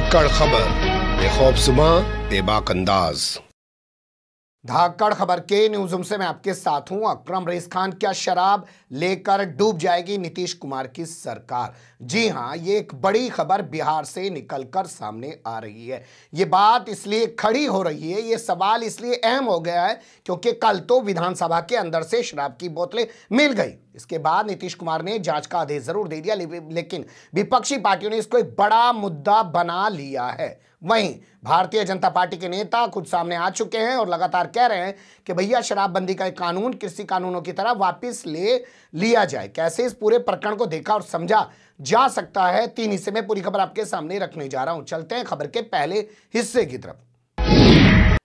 धाकड़ खबर बेखौफ बेखौबसुमा बेबाक अंदाज धाकड़ खबर के न्यूज से मैं आपके साथ हूं अकरम रईस खान क्या शराब लेकर डूब जाएगी नीतीश कुमार की सरकार जी हां ये एक बड़ी खबर बिहार से निकलकर सामने आ रही है ये बात इसलिए खड़ी हो रही है ये सवाल इसलिए अहम हो गया है क्योंकि कल तो विधानसभा के अंदर से शराब की बोतलें मिल गई इसके बाद नीतीश कुमार ने जांच का आदेश जरूर दे दिया लेकिन विपक्षी पार्टियों ने इसको एक बड़ा मुद्दा बना लिया है वहीं भारतीय जनता पार्टी के नेता खुद सामने आ चुके हैं और लगातार कह रहे हैं कि भैया शराबबंदी का एक कानून कृषि कानूनों की तरह वापस ले लिया जाए कैसे इस पूरे प्रकरण को देखा और समझा जा सकता है तीन हिस्से में पूरी खबर आपके सामने रखने जा रहा हूं चलते हैं खबर के पहले हिस्से की तरफ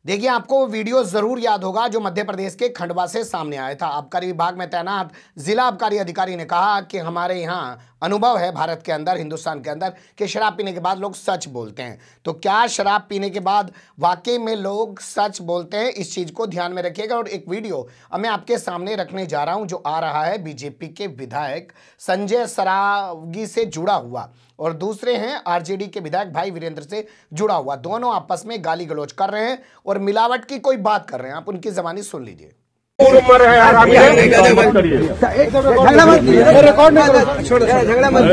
देखिए आपको वो वीडियो जरूर याद होगा जो मध्य प्रदेश के खंडवा से सामने आया था आबकारी विभाग में तैनात जिला आबकारी अधिकारी ने कहा कि हमारे यहाँ अनुभव है भारत के अंदर हिंदुस्तान के अंदर कि शराब पीने के बाद लोग सच बोलते हैं तो क्या शराब पीने के बाद वाकई में लोग सच बोलते हैं इस चीज़ को ध्यान में रखिएगा और एक वीडियो मैं आपके सामने रखने जा रहा हूं जो आ रहा है बीजेपी के विधायक संजय सरावगी से जुड़ा हुआ और दूसरे हैं आरजेडी के विधायक भाई वीरेंद्र से जुड़ा हुआ दोनों आपस में गाली गलोच कर रहे हैं और मिलावट की कोई बात कर रहे हैं आप उनकी जबानी सुन लीजिए उम्र है झगड़ा मत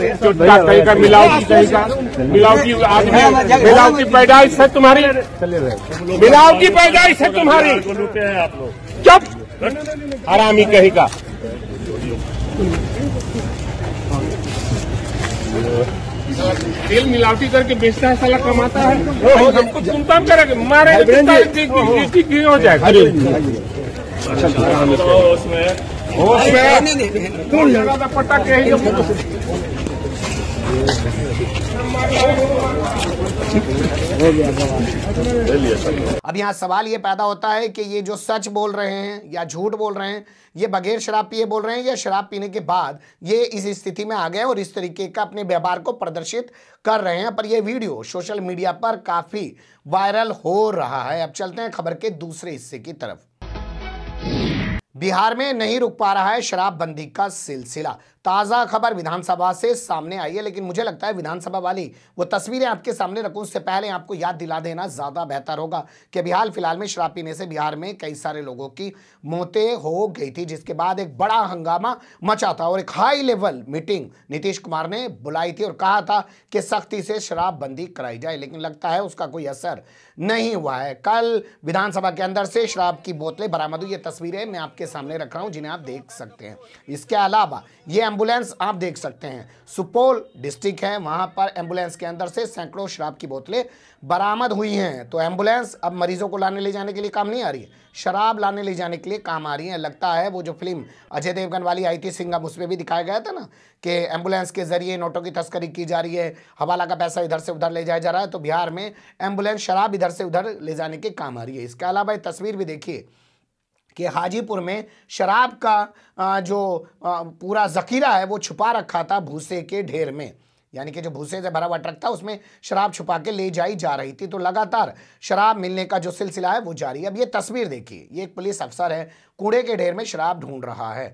कहीं का मिलावटी कहीं का मिलावटी आदमी मिलावटी पैदाइश है तुम्हारी मिलावटी पैदाइश है तुम्हारी जब आरामी कहीं का तेल मिलावटी करके बेचता है साला कमाता है हमको सुनता करेगा मारे तो हो जाएगा अच्छा, हाँ, उसमें पटाखे अब यहाँ सवाल ये पैदा होता है कि ये जो सच बोल रहे हैं या झूठ बोल रहे हैं ये बगैर शराब पिए बोल रहे हैं या शराब पीने के बाद ये इस स्थिति में आ गए और इस तरीके का अपने व्यवहार को प्रदर्शित कर रहे हैं पर यह वीडियो सोशल मीडिया पर काफ़ी वायरल हो रहा है अब चलते हैं खबर के दूसरे हिस्से की तरफ बिहार में नहीं रुक पा रहा है शराबबंदी का सिलसिला ताज़ा खबर विधानसभा से सामने आई है लेकिन मुझे लगता है विधानसभा वाली वो तस्वीरें आपके सामने रखूँ उससे पहले आपको याद दिला देना ज़्यादा बेहतर होगा कि बिहार फिलहाल में शराब पीने से बिहार में कई सारे लोगों की मौतें हो गई थी जिसके बाद एक बड़ा हंगामा मचा था और एक high level meeting Nitish Kumar ने बुलाई थी और कहा था कि सख्ती से शराबबंदी कराई जाए लेकिन लगता है उसका कोई असर नहीं हुआ है कल विधानसभा के अंदर से शराब की बोतलें बरामद हुई ये तस्वीरें मैं आपके सामने रख रहा हूँ जिन्हें आप देख सकते हैं इसके अलावा ये एम्बुलेंस आप देख सकते हैं सुपौल डिस्ट्रिक्ट है वहां पर एम्बुलेंस के अंदर से सैकड़ों शराब की बोतलें बरामद हुई हैं तो एम्बुलेंस अब मरीजों को लाने ले जाने के लिए काम नहीं आ रही है शराब लाने ले जाने के लिए काम आ रही है लगता है वो जो फिल्म अजय देवगन वाली आई थी सिंगम उसमें भी दिखाया गया था ना कि एम्बुलेंस के जरिए नोटों की तस्करी की जा रही है हवाला का पैसा इधर से उधर ले जाया जा रहा है तो बिहार में एम्बुलेंस शराब इधर से उधर ले जाने के काम आ रही है इसके अलावा तस्वीर भी देखिए कि हाजीपुर में शराब का जो पूरा ज़खीरा है वो छुपा रखा था भूसे के ढेर में यानी कि जो भूसे से भरा हुआ ट्रक था उसमें शराब छुपा के ले जाई जा रही थी तो लगातार शराब मिलने का जो सिलसिला है वो जारी है अब ये तस्वीर देखिए ये एक पुलिस अफसर है कूड़े के ढेर में शराब ढूंढ रहा है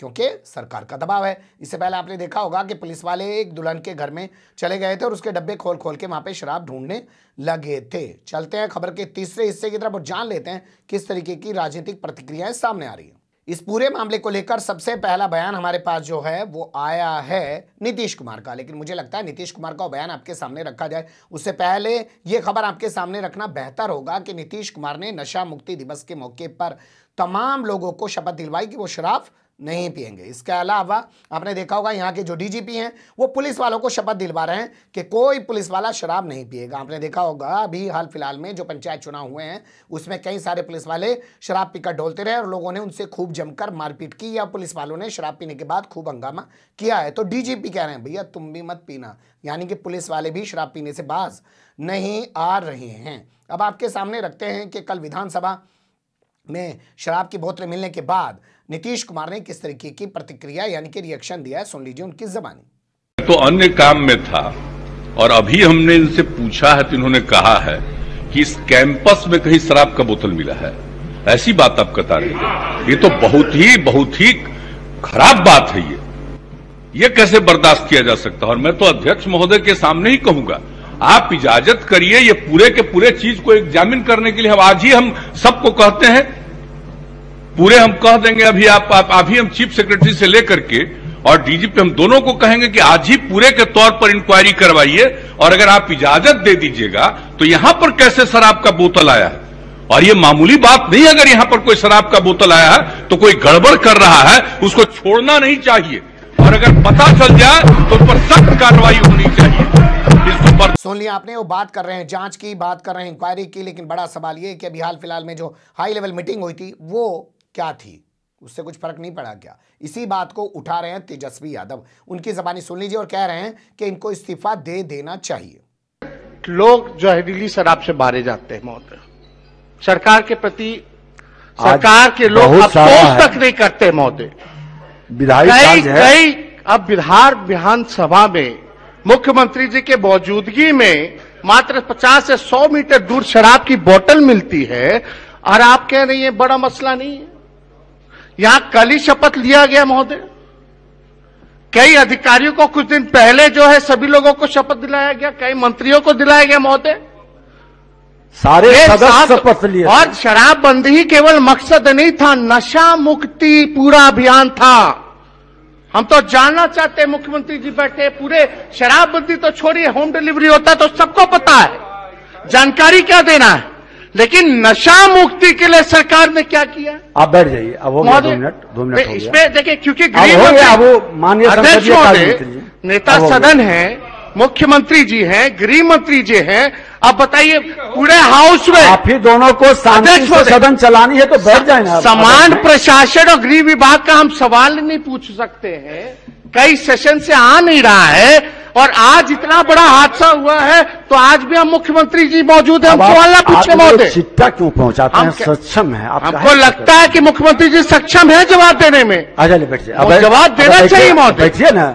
क्योंकि सरकार का दबाव है इससे पहले आपने देखा होगा कि पुलिस वाले एक दुल्हन के घर में चले गए थे और उसके डब्बे खोल खोल के वहां पे शराब ढूंढने लगे थे चलते हैं खबर के तीसरे हिस्से की तरफ और जान लेते हैं किस तरीके की राजनीतिक प्रतिक्रियाएं सामने आ रही है इस पूरे मामले को लेकर सबसे पहला बयान हमारे पास जो है वो आया है नीतीश कुमार का लेकिन मुझे लगता है नीतीश कुमार का बयान आपके सामने रखा जाए उससे पहले ये खबर आपके सामने रखना बेहतर होगा कि नीतीश कुमार ने नशा मुक्ति दिवस के मौके पर तमाम लोगों को शपथ दिलवाई कि वो शराब नहीं पिएंगे इसके अलावा आपने देखा होगा यहाँ के जो डीजीपी हैं वो पुलिस वालों को शपथ दिलवा रहे हैं कि कोई पुलिस वाला शराब नहीं पिएगा आपने देखा होगा अभी हाल फिलहाल में जो पंचायत चुनाव हुए हैं उसमें कई सारे पुलिस वाले शराब पीकर ढोलते रहे और लोगों ने उनसे खूब जमकर मारपीट की या पुलिस वालों ने शराब पीने के बाद खूब हंगामा किया है तो डी कह रहे हैं भैया तुम भी मत पीना यानी कि पुलिस वाले भी शराब पीने से बाज नहीं आ रहे हैं अब आपके सामने रखते हैं कि कल विधानसभा में शराब की बोतलें मिलने के बाद नीतीश कुमार ने किस तरीके की प्रतिक्रिया यानी कि रिएक्शन दिया है सुन लीजिए उनकी जबानी तो अन्य काम में था और अभी हमने इनसे पूछा है तो इन्होंने कहा है कि इस कैंपस में कहीं शराब का बोतल मिला है ऐसी बात आप बता रहे थे ये तो बहुत ही बहुत ही खराब बात है ये ये कैसे बर्दाश्त किया जा सकता है और मैं तो अध्यक्ष महोदय के सामने ही कहूंगा आप इजाजत करिए ये पूरे के पूरे चीज को एग्जामिन करने के लिए हम आज ही हम सबको कहते हैं पूरे हम कह देंगे अभी आप आप, अभी हम चीफ सेक्रेटरी से लेकर के और डीजीपी हम दोनों को कहेंगे कि आज ही पूरे के तौर पर इंक्वायरी करवाइए और अगर आप इजाजत दे दीजिएगा तो यहां पर कैसे शराब का बोतल आया है और ये मामूली बात नहीं अगर यहां पर कोई शराब का बोतल आया है तो कोई गड़बड़ कर रहा है उसको छोड़ना नहीं चाहिए और अगर पता चल जाए तो उस पर सख्त कार्रवाई होनी चाहिए सुन लिया आपने वो बात कर रहे हैं जांच की बात कर रहे हैं इंक्वायरी की लेकिन बड़ा सवाल ये कि अभी हाल फिलहाल में जो हाई लेवल मीटिंग हुई थी वो क्या थी उससे कुछ फर्क नहीं पड़ा क्या इसी बात को उठा रहे हैं तेजस्वी यादव उनकी जबानी सुन लीजिए और कह रहे हैं कि इनको इस्तीफा दे देना चाहिए लोग जहरीली शराब से मारे जाते हैं मौत सरकार के प्रति सरकार के लोग अफसोस तक नहीं करते महोदय कई अब बिहार विधानसभा में मुख्यमंत्री जी के मौजूदगी में मात्र 50 से 100 मीटर दूर शराब की बोतल मिलती है और आप कह रही है बड़ा मसला नहीं है यहां कल ही शपथ लिया गया महोदय कई अधिकारियों को कुछ दिन पहले जो है सभी लोगों को शपथ दिलाया गया कई मंत्रियों को दिलाया गया महोदय सारे शपथ लिए और शराबबंदी ही केवल मकसद नहीं था नशा मुक्ति पूरा अभियान था हम तो जानना चाहते मुख्यमंत्री जी बैठे पूरे शराबबंदी तो छोड़िए होम डिलीवरी होता तो सबको पता है जानकारी क्या देना है लेकिन नशा मुक्ति के लिए सरकार ने क्या किया आप बैठ जाइए अब हो गया दो मिनट दो मिनट इसमें देखिए क्योंकि गृह अध्यक्ष नेता सदन है मुख्यमंत्री जी हैं गृह मंत्री जी हैं आप बताइए पूरे हाउस में आप ही दोनों को सदन चलानी है तो बैठ जाए समान प्रशासन और गृह विभाग का हम सवाल नहीं पूछ सकते हैं कई सेशन से आ नहीं रहा है और आज इतना बड़ा हादसा हुआ है तो आज भी हम मुख्यमंत्री जी मौजूद है हमको अल्लाह पूछे मौत क्यों पहुंचाते हैं सक्षम है आपको लगता है कि मुख्यमंत्री जी सक्षम है जवाब देने में अच्छा बैठिए जवाब देना चाहिए मौत बैठिए ना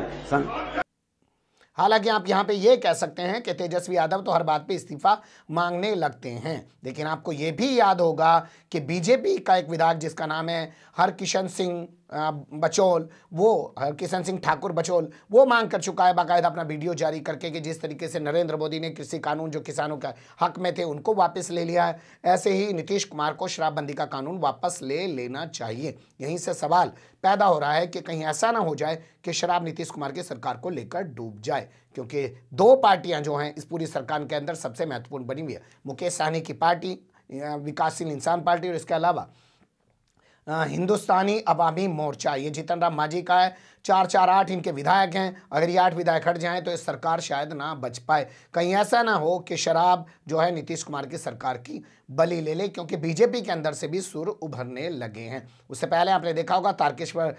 हालांकि आप यहाँ पे ये कह सकते हैं कि तेजस्वी यादव तो हर बात पे इस्तीफा मांगने लगते हैं लेकिन आपको ये भी याद होगा कि बीजेपी का एक विधायक जिसका नाम है हरकिशन सिंह बचौल वो किशन सिंह ठाकुर बचौल वो मांग कर चुका है बाकायदा अपना वीडियो जारी करके कि जिस तरीके से नरेंद्र मोदी ने कृषि कानून जो किसानों के हक में थे उनको वापस ले लिया है ऐसे ही नीतीश कुमार को शराबबंदी का कानून वापस ले लेना चाहिए यहीं से सवाल पैदा हो रहा है कि कहीं ऐसा ना हो जाए कि शराब नीतीश कुमार की सरकार को लेकर डूब जाए क्योंकि दो पार्टियाँ जो हैं इस पूरी सरकार के अंदर सबसे महत्वपूर्ण बनी हुई है मुकेश सहनी की पार्टी विकासशील इंसान पार्टी और इसके अलावा हिंदुस्तानी अवामी मोर्चा ये जीतन राम मांझी का है चार चार आठ इनके विधायक हैं अगर ये आठ विधायक हट जाएं तो ये सरकार शायद ना बच पाए कहीं ऐसा ना हो कि शराब जो है नीतीश कुमार की सरकार की बली ले ले क्योंकि बीजेपी के अंदर से भी सुर उभरने लगे हैं उससे पहले आपने देखा होगा तारकेश्वर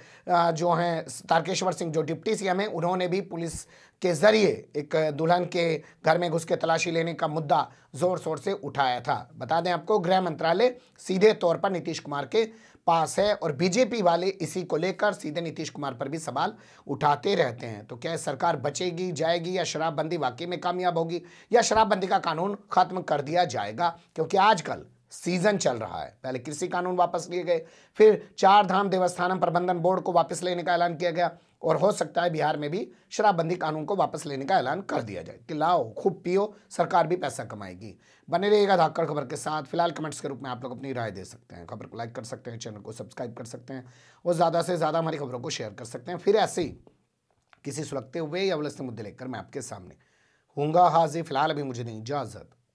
जो हैं तारकेश्वर सिंह जो डिप्टी सी हैं उन्होंने भी पुलिस के जरिए एक दुल्हन के घर में घुस के तलाशी लेने का मुद्दा जोर शोर से उठाया था बता दें आपको गृह मंत्रालय सीधे तौर पर नीतीश कुमार के पास है और बीजेपी वाले इसी को लेकर सीधे नीतीश कुमार पर भी सवाल उठाते रहते हैं तो क्या सरकार बचेगी जाएगी या शराबबंदी वाकई में कामयाब होगी या शराबबंदी का कानून खत्म कर दिया जाएगा क्योंकि आजकल सीजन चल रहा है पहले कृषि कानून वापस लिए गए फिर चार धाम देवस्थानम प्रबंधन बोर्ड को वापस लेने का ऐलान किया गया और हो सकता है बिहार में भी शराबबंदी कानून को वापस लेने का ऐलान कर दिया जाए कि लाओ खूब पियो सरकार भी पैसा कमाएगी बने रहिएगा धाकड़ खबर के साथ फिलहाल कमेंट्स के रूप में आप लोग अपनी राय दे सकते हैं खबर को लाइक कर सकते हैं चैनल को सब्सक्राइब कर सकते हैं और ज़्यादा से ज़्यादा हमारी खबरों को शेयर कर सकते हैं फिर ऐसे ही किसी सुलगते हुए या वलस्ते मुद्दे लेकर मैं आपके सामने हूँगा हाजिर फिलहाल अभी मुझे नहीं इजाज़त